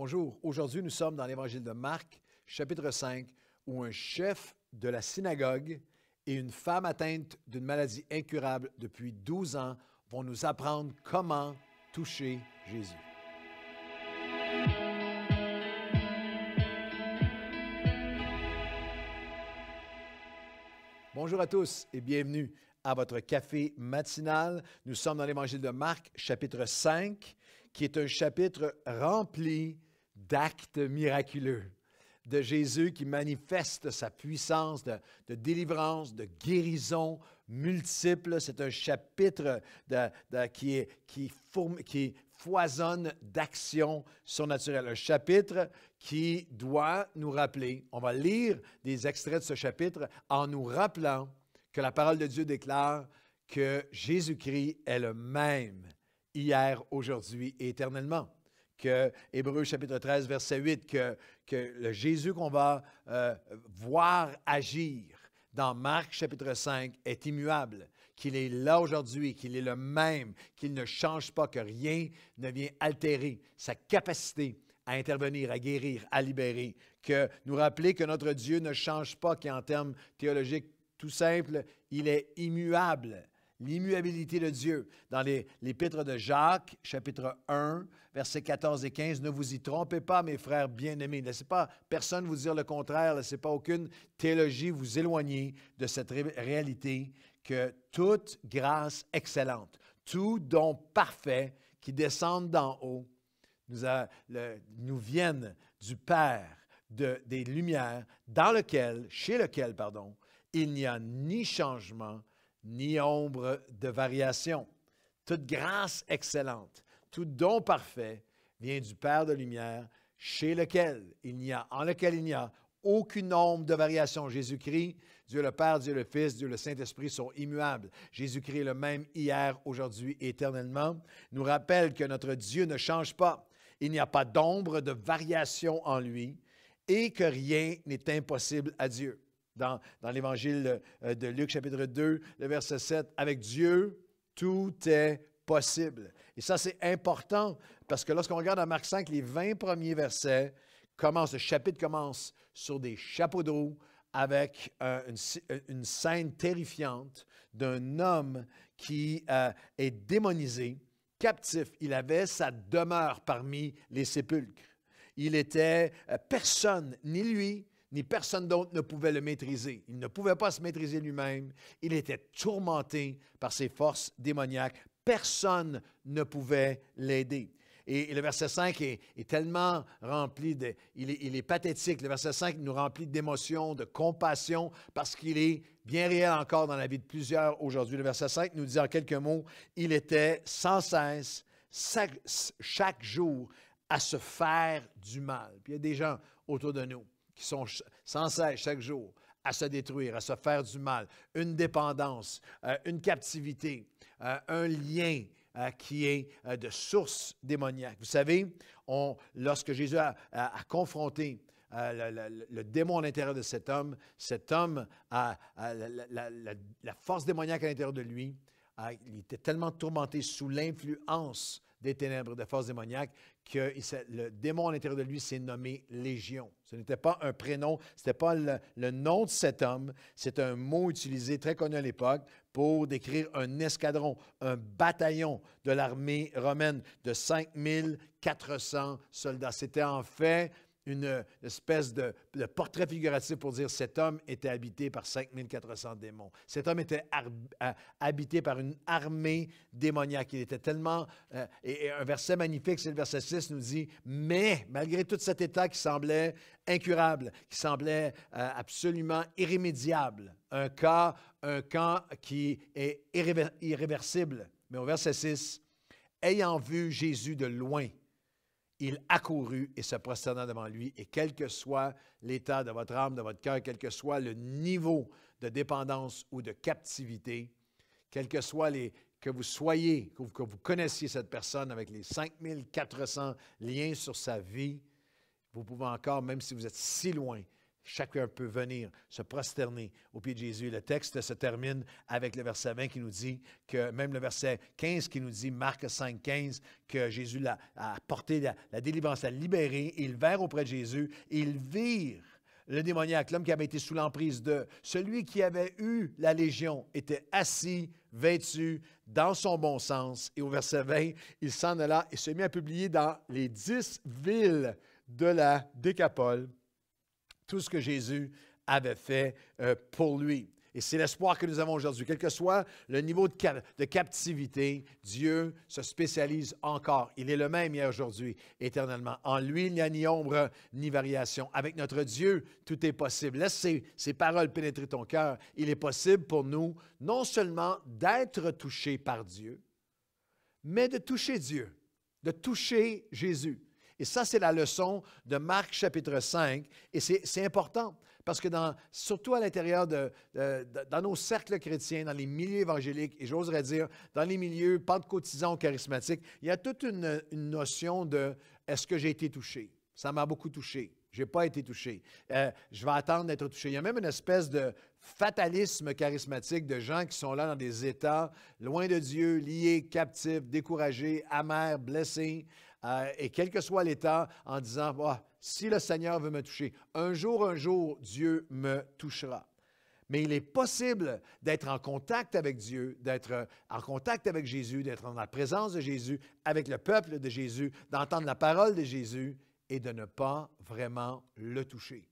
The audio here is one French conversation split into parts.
Bonjour, aujourd'hui nous sommes dans l'Évangile de Marc, chapitre 5, où un chef de la synagogue et une femme atteinte d'une maladie incurable depuis 12 ans vont nous apprendre comment toucher Jésus. Bonjour à tous et bienvenue à votre café matinal. Nous sommes dans l'Évangile de Marc, chapitre 5, qui est un chapitre rempli d'actes miraculeux de Jésus qui manifeste sa puissance de, délivrance, de guérison multiple. C'est un chapitre qui, est, qui, qui foisonne d'actions surnaturelles. Un chapitre qui doit nous rappeler, on va lire des extraits de ce chapitre en nous rappelant que la parole de Dieu déclare que Jésus-Christ est le même hier, aujourd'hui et éternellement que Hébreu chapitre 13, verset 8, que, que le Jésus qu'on va euh, voir agir dans Marc chapitre 5 est immuable, qu'il est là aujourd'hui, qu'il est le même, qu'il ne change pas, que rien ne vient altérer sa capacité à intervenir, à guérir, à libérer, que nous rappeler que notre Dieu ne change pas, qu'en termes théologiques tout simples, il est immuable l'immuabilité de Dieu. Dans l'épître de Jacques, chapitre 1, versets 14 et 15, ne vous y trompez pas, mes frères bien-aimés. Laissez pas personne vous dire le contraire. Laissez pas aucune théologie vous éloigner de cette réalité que toute grâce excellente, tout don parfait qui descend d'en haut, nous, nous viennent du Père des Lumières, dans lequel, chez lequel, pardon, il n'y a ni changement ni ombre de variation. Toute grâce excellente, tout don parfait vient du Père de lumière, chez lequel il n'y a, en lequel il n'y a aucune ombre de variation. Jésus-Christ, Dieu le Père, Dieu le Fils, Dieu le Saint-Esprit sont immuables. Jésus-Christ est le même hier, aujourd'hui, éternellement, nous rappelle que notre Dieu ne change pas. Il n'y a pas d'ombre de variation en lui et que rien n'est impossible à Dieu dans, l'Évangile euh, de Luc chapitre 2, le verset 7, avec Dieu, tout est possible. Et ça, c'est important parce que lorsqu'on regarde à Marc 5, les 20 premiers versets commencent, le chapitre commence sur des chapeaux de roue avec euh, euh, une, scène terrifiante d'un homme qui est démonisé, captif. Il avait sa demeure parmi les sépulcres. Il était personne, ni lui, ni personne d'autre ne pouvait le maîtriser. Il ne pouvait pas se maîtriser lui-même. Il était tourmenté par ses forces démoniaques. Personne ne pouvait l'aider. Et, le verset 5 est, tellement rempli, de, il, est, pathétique. Le verset 5 nous remplit d'émotion, de compassion, parce qu'il est bien réel encore dans la vie de plusieurs aujourd'hui. Le verset 5 nous dit en quelques mots, il était sans cesse, chaque jour, à se faire du mal. Puis il y a des gens autour de nous qui sont sans cesse chaque jour à se détruire, à se faire du mal, une dépendance, euh, une captivité, euh, un lien euh, qui est de source démoniaque. Vous savez, on, lorsque Jésus a, confronté le, démon à l'intérieur de cet homme, cet homme a, la, la, force démoniaque à l'intérieur de lui. il était tellement tourmenté sous l'influence des ténèbres, des forces démoniaques, que le démon à l'intérieur de lui s'est nommé Légion. Ce n'était pas un prénom, ce n'était pas le, nom de cet homme, c'est un mot utilisé très connu à l'époque pour décrire un escadron, un bataillon de l'armée romaine de 5400 soldats. C'était en fait une euh, espèce de, portrait figuratif pour dire cet homme était habité par 5400 démons. Cet homme était euh, habité par une armée démoniaque. Il était tellement... Euh, et, un verset magnifique, c'est le verset 6, nous dit, mais malgré tout cet état qui semblait incurable, qui semblait absolument irrémédiable, un cas, un camp qui est irréversible. Mais au verset 6, ayant vu Jésus de loin, il accourut et se prosterna devant lui, et quel que soit l'état de votre âme, de votre cœur, quel que soit le niveau de dépendance ou de captivité, quel que soit les, que vous soyez, que vous, que vous connaissiez cette personne avec les 5400 liens sur sa vie, vous pouvez encore, même si vous êtes si loin, Chacun peut venir se prosterner au pied de Jésus. Le texte se termine avec le verset 20 qui nous dit que, même le verset 15 qui nous dit, Marc 5, 15, que Jésus a apporté la, délivrance, a libéré. Ils vinrent auprès de Jésus. Ils virent le démoniaque, l'homme qui avait été sous l'emprise de celui qui avait eu la légion, était assis, vêtu, dans son bon sens. Et au verset 20, il s'en alla et se mit à publier dans les dix villes de la Décapole tout ce que Jésus avait fait euh, pour lui. Et c'est l'espoir que nous avons aujourd'hui. Quel que soit le niveau de, de, captivité, Dieu se spécialise encore. Il est le même hier, aujourd'hui, éternellement. En lui, il n'y a ni ombre ni variation. Avec notre Dieu, tout est possible. Laisse ces, ces paroles pénétrer ton cœur. Il est possible pour nous non seulement d'être touchés par Dieu, mais de toucher Dieu, de toucher Jésus. Et ça, c'est la leçon de Marc chapitre 5. Et c'est important parce que dans, surtout à l'intérieur de, dans nos cercles chrétiens, dans les milieux évangéliques, et j'oserais dire dans les milieux pentecôtisants ou charismatiques, il y a toute une, notion de est-ce que j'ai été touché? Ça m'a beaucoup touché. Je n'ai pas été touché. Euh, je vais attendre d'être touché. Il y a même une espèce de fatalisme charismatique de gens qui sont là dans des états loin de Dieu, liés, captifs, découragés, amers, blessés. Euh, et quel que soit l'état, en disant, ah, si le Seigneur veut me toucher, un jour, un jour, Dieu me touchera. Mais il est possible d'être en contact avec Dieu, d'être euh, en contact avec Jésus, d'être dans la présence de Jésus, avec le peuple de Jésus, d'entendre la parole de Jésus et de ne pas vraiment le toucher.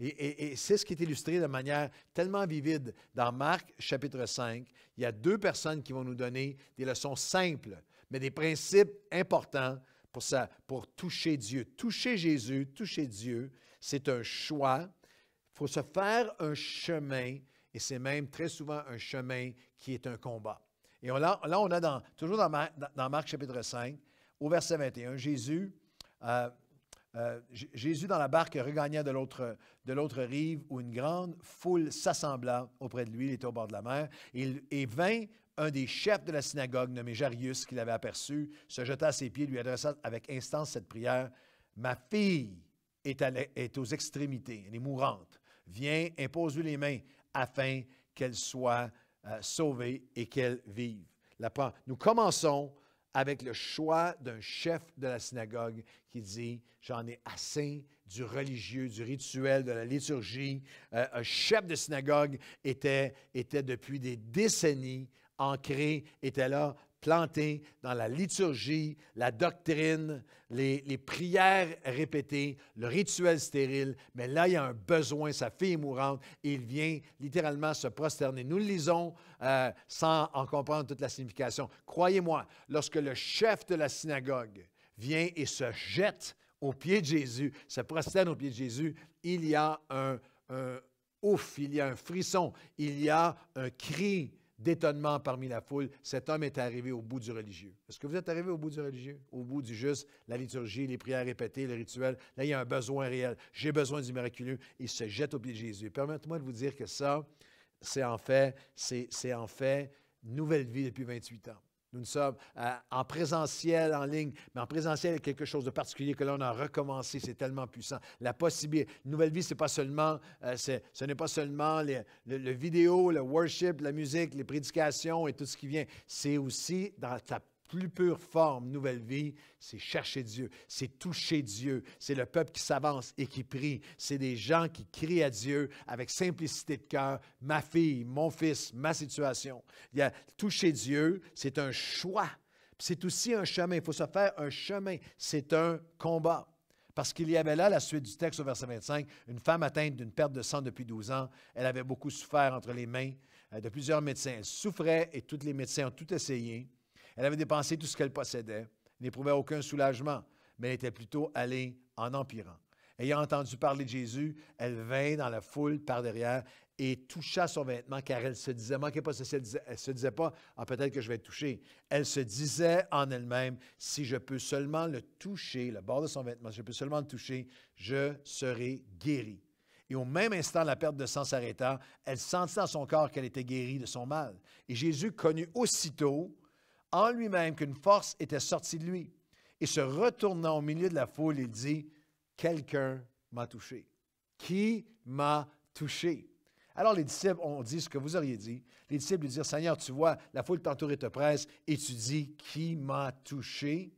Et, et c'est ce qui est illustré de manière tellement vivide dans Marc chapitre 5. Il y a deux personnes qui vont nous donner des leçons simples, mais des principes importants pour, ça, pour toucher Dieu. Toucher Jésus, toucher Dieu, c'est un choix. Il faut se faire un chemin, et c'est même très souvent un chemin qui est un combat. Et là, on a dans, toujours dans, Marc chapitre 5, au verset 21, Jésus, euh, euh, Jésus dans la barque regagna de l'autre, rive où une grande foule s'assembla auprès de lui, il était au bord de la mer, et, et vint un des chefs de la synagogue, nommé Jarius, qui l'avait aperçu, se jeta à ses pieds, lui adressa avec instance cette prière Ma fille est, aux extrémités, elle est mourante. Viens, impose-lui les mains afin qu'elle soit euh, sauvée et qu'elle vive. La, nous commençons avec le choix d'un chef de la synagogue qui dit J'en ai assez du religieux, du rituel, de la liturgie. Euh, un chef de synagogue était, était depuis des décennies ancré, était là, planté dans la liturgie, la doctrine, les, prières répétées, le rituel stérile. Mais là, il y a un besoin, sa fille est mourante, et il vient littéralement se prosterner. Nous le lisons euh, sans en comprendre toute la signification. Croyez-moi, lorsque le chef de la synagogue vient et se jette au pied de Jésus, se prosterne au pied de Jésus, il y a un ouf, il y a un frisson, il y a un cri d'étonnement parmi la foule, cet homme est arrivé au bout du religieux. Est-ce que vous êtes arrivé au bout du religieux? Au bout du juste, la liturgie, les prières répétées, le rituel. Là, il y a un besoin réel. J'ai besoin du miraculeux. Il se jette au pied de Jésus. Permettez-moi de vous dire que ça, c'est en fait, c'est en fait nouvelle vie depuis 28 ans. Nous ne sommes euh, en présentiel, en ligne, mais en présentiel, quelque chose de particulier que l'on a recommencé. C'est tellement puissant. La possibilité, nouvelle vie, c'est pas seulement, euh, ce n'est pas seulement le, vidéo, le worship, la musique, les prédications et tout ce qui vient. C'est aussi dans ta plus pure forme, nouvelle vie, c'est chercher Dieu, c'est toucher Dieu, c'est le peuple qui s'avance et qui prie, c'est des gens qui crient à Dieu avec simplicité de cœur, ma fille, mon fils, ma situation. Il a, toucher Dieu, c'est un choix. C'est aussi un chemin, il faut se faire un chemin, c'est un combat. Parce qu'il y avait là, la suite du texte au verset 25, une femme atteinte d'une perte de sang depuis 12 ans, elle avait beaucoup souffert entre les mains euh, de plusieurs médecins. Elle souffrait et tous les médecins ont tout essayé. Elle avait dépensé tout ce qu'elle possédait, n'éprouvait aucun soulagement, mais elle était plutôt allée en empirant. Ayant entendu parler de Jésus, elle vint dans la foule par derrière et toucha son vêtement, car elle se disait, manquez pas elle, ne se disait pas, ah, peut-être que je vais être touchée. Elle se disait en elle-même, si je peux seulement le toucher, le bord de son vêtement, si je peux seulement le toucher, je serai guérie. Et au même instant, la perte de sang s'arrêta. Elle sentit dans son corps qu'elle était guérie de son mal. Et Jésus connut aussitôt en lui-même qu'une force était sortie de lui. Et se retournant au milieu de la foule, il dit, Quelqu'un m'a touché. Qui m'a touché? Alors les disciples ont dit ce que vous auriez dit. Les disciples lui dirent, Seigneur, tu vois, la foule t'entoure et te presse, et tu dis, Qui m'a touché?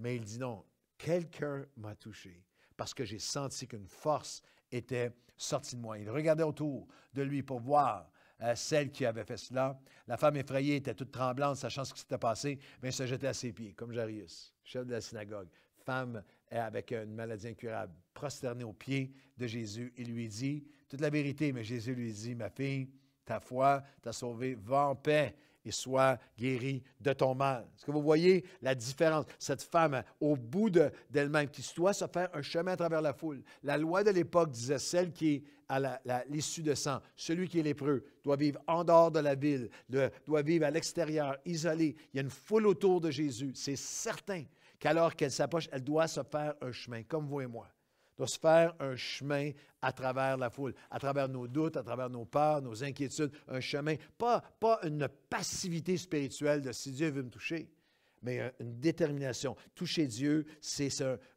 Mais il dit, Non, quelqu'un m'a touché, parce que j'ai senti qu'une force était sortie de moi. Il regardait autour de lui pour voir euh, celle qui avait fait cela. La femme effrayée était toute tremblante, sachant ce qui s'était passé, mais se jetait à ses pieds, comme Jarius, chef de la synagogue, femme avec une maladie incurable, prosternée aux pieds de Jésus. Il lui dit toute la vérité, mais Jésus lui dit, ma fille, ta foi t'a sauvée, va en paix et sois guéri de ton mal. Est-ce que vous voyez la différence? Cette femme, au bout d'elle-même, qui doit se faire un chemin à travers la foule. La loi de l'époque disait celle qui est à l'issue de sang, celui qui est lépreux, doit vivre en dehors de la ville, doit vivre à l'extérieur, isolé. Il y a une foule autour de Jésus. C'est certain qu'alors qu'elle s'approche, elle doit se faire un chemin, comme vous et moi doit se faire un chemin à travers la foule, à travers nos doutes, à travers nos peurs, nos inquiétudes, un chemin, pas, pas une passivité spirituelle de si Dieu veut me toucher, mais une détermination. Toucher Dieu, c'est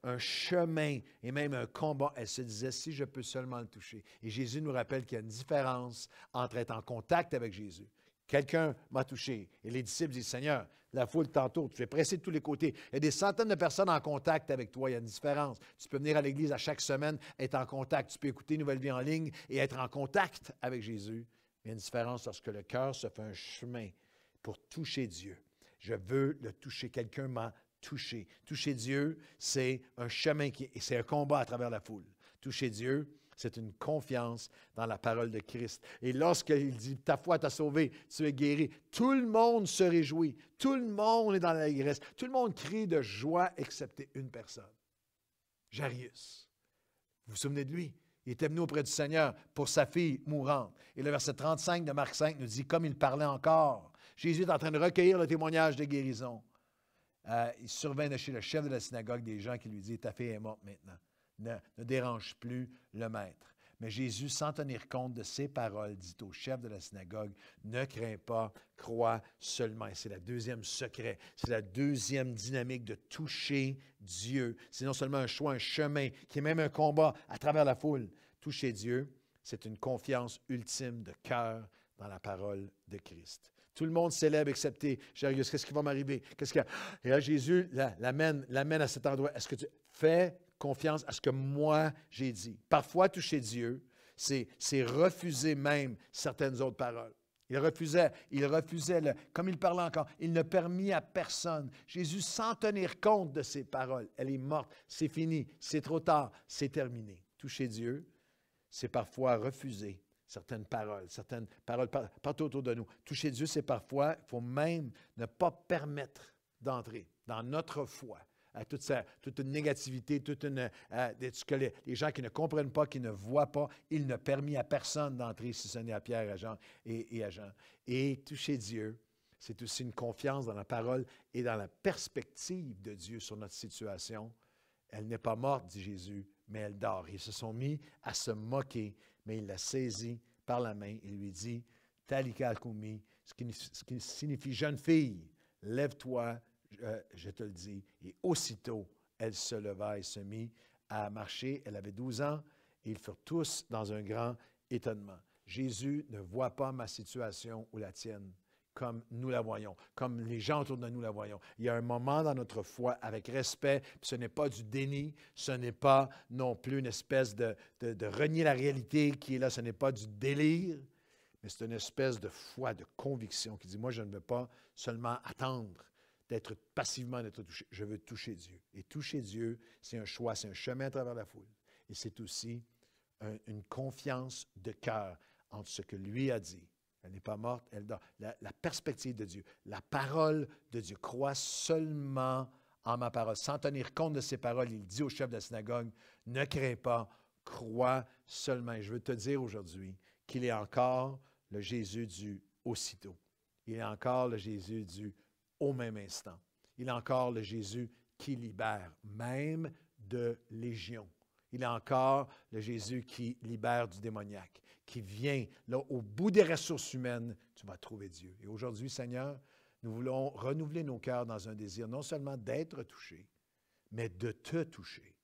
un, chemin et même un combat. Elle se disait, si je peux seulement le toucher. Et Jésus nous rappelle qu'il y a une différence entre être en contact avec Jésus. Quelqu'un m'a touché. Et les disciples disent, Seigneur, la foule tantôt. Tu es pressé de tous les côtés. Il y a des centaines de personnes en contact avec toi. Il y a une différence. Tu peux venir à l'Église à chaque semaine, être en contact. Tu peux écouter Nouvelle Vie en ligne et être en contact avec Jésus. Il y a une différence lorsque le cœur se fait un chemin pour toucher Dieu. Je veux le toucher. Quelqu'un m'a touché. Toucher Dieu, c'est un chemin qui c'est un combat à travers la foule. Toucher Dieu, c'est une confiance dans la parole de Christ. Et lorsqu'il dit Ta foi t'a sauvé, tu es guéri, tout le monde se réjouit, tout le monde est dans la grèce. tout le monde crie de joie, excepté une personne Jarius. Vous vous souvenez de lui il était venu auprès du Seigneur pour sa fille mourante. Et le verset 35 de Marc 5 nous dit, comme il parlait encore, Jésus est en train de recueillir le témoignage de guérison. Euh, il survint de chez le chef de la synagogue des gens qui lui dit Ta fille est morte maintenant ne, dérange plus le maître. Mais Jésus, sans tenir compte de ses paroles, dit au chef de la synagogue, ne crains pas, crois seulement. C'est la deuxième secret, c'est la deuxième dynamique de toucher Dieu. C'est non seulement un choix, un chemin, qui est même un combat à travers la foule. Toucher Dieu, c'est une confiance ultime de cœur dans la parole de Christ. Tout le monde célèbre, excepté Jérusalem. Qu'est-ce qui va m'arriver? Qu'est-ce qu'il a? Et là, Jésus l'amène, l'amène à cet endroit. Est-ce que tu fais confiance à ce que moi j'ai dit. Parfois, toucher Dieu, c'est, refuser même certaines autres paroles. Il refusait, il refusait, le, comme il parlait encore, il ne permit à personne. Jésus, sans tenir compte de ses paroles, elle est morte, c'est fini, c'est trop tard, c'est terminé. Toucher Dieu, c'est parfois refuser certaines paroles, certaines paroles partout autour de nous. Toucher Dieu, c'est parfois, il faut même ne pas permettre d'entrer dans notre foi à toute, toute une négativité, toute une, ce que les, gens qui ne comprennent pas, qui ne voient pas, il ne permis à personne d'entrer, si ce n'est à Pierre, à Jean et, à Jean. Et toucher Dieu, c'est aussi une confiance dans la parole et dans la perspective de Dieu sur notre situation. Elle n'est pas morte, dit Jésus, mais elle dort. Ils se sont mis à se moquer, mais il l'a saisie par la main et lui dit, Talika ce ce qui signifie jeune fille, lève-toi, euh, je te le dis. Et aussitôt, elle se leva et se mit à marcher. Elle avait 12 ans et ils furent tous dans un grand étonnement. Jésus ne voit pas ma situation ou la tienne comme nous la voyons, comme les gens autour de nous la voyons. Il y a un moment dans notre foi avec respect, ce n'est pas du déni, ce n'est pas non plus une espèce de renier la réalité qui est là, ce n'est pas du délire, mais c'est une espèce de foi, de conviction qui dit, moi je ne veux pas seulement attendre, d'être passivement d'être touché. Je veux toucher Dieu. Et toucher Dieu, c'est un choix, c'est un chemin à travers la foule. Et c'est aussi une confiance de cœur entre ce que lui a dit. Elle n'est pas morte, elle dort. La, perspective de Dieu, la parole de Dieu. Crois seulement en ma parole. Sans tenir compte de ses paroles, il dit au chef de la synagogue, ne crains pas, crois seulement. Et je veux te dire aujourd'hui qu'il est encore le Jésus du aussitôt. Il est encore le Jésus du au même instant. Il est encore le Jésus qui libère, même de légions. Il est encore le Jésus qui libère du démoniaque, qui vient là au bout des ressources humaines, tu vas trouver Dieu. Et aujourd'hui, Seigneur, nous voulons renouveler nos cœurs dans un désir non seulement d'être touché, mais de te toucher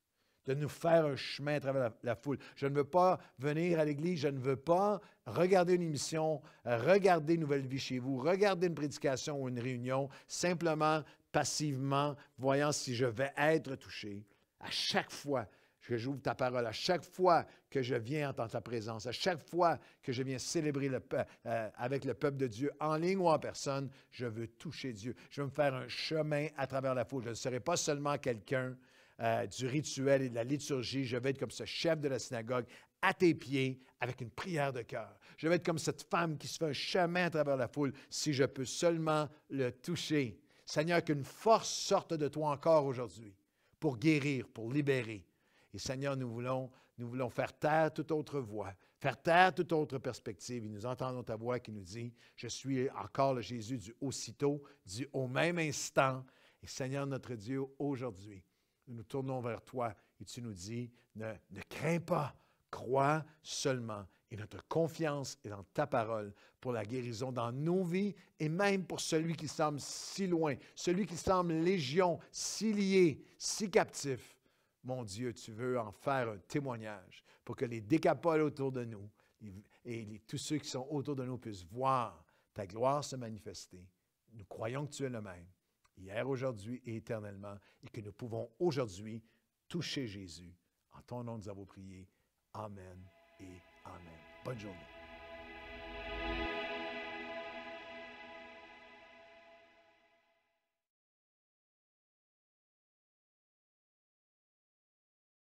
de nous faire un chemin à travers la, foule. Je ne veux pas venir à l'Église, je ne veux pas regarder une émission, regarder Nouvelle Vie chez vous, regarder une prédication ou une réunion, simplement, passivement, voyant si je vais être touché. À chaque fois que j'ouvre ta parole, à chaque fois que je viens entendre ta présence, à chaque fois que je viens célébrer le, euh, avec le peuple de Dieu, en ligne ou en personne, je veux toucher Dieu. Je veux me faire un chemin à travers la foule. Je ne serai pas seulement quelqu'un euh, du rituel et de la liturgie. Je vais être comme ce chef de la synagogue à tes pieds avec une prière de cœur. Je vais être comme cette femme qui se fait un chemin à travers la foule si je peux seulement le toucher. Seigneur, qu'une force sorte de toi encore aujourd'hui pour guérir, pour libérer. Et Seigneur, nous voulons, nous voulons faire taire toute autre voix, faire taire toute autre perspective. Et nous entendons ta voix qui nous dit, je suis encore le Jésus du aussitôt, du au même instant. Et Seigneur notre Dieu, aujourd'hui, nous nous tournons vers toi et tu nous dis, ne, ne crains pas, crois seulement. Et notre confiance est dans ta parole pour la guérison dans nos vies et même pour celui qui semble si loin, celui qui semble légion, si lié, si captif. Mon Dieu, tu veux en faire un témoignage pour que les décapoles autour de nous et tous ceux qui sont autour de nous puissent voir ta gloire se manifester. Nous croyons que tu es le même hier, aujourd'hui et éternellement, et que nous pouvons aujourd'hui toucher Jésus. En ton nom, nous avons prié. Amen et Amen. Bonne journée.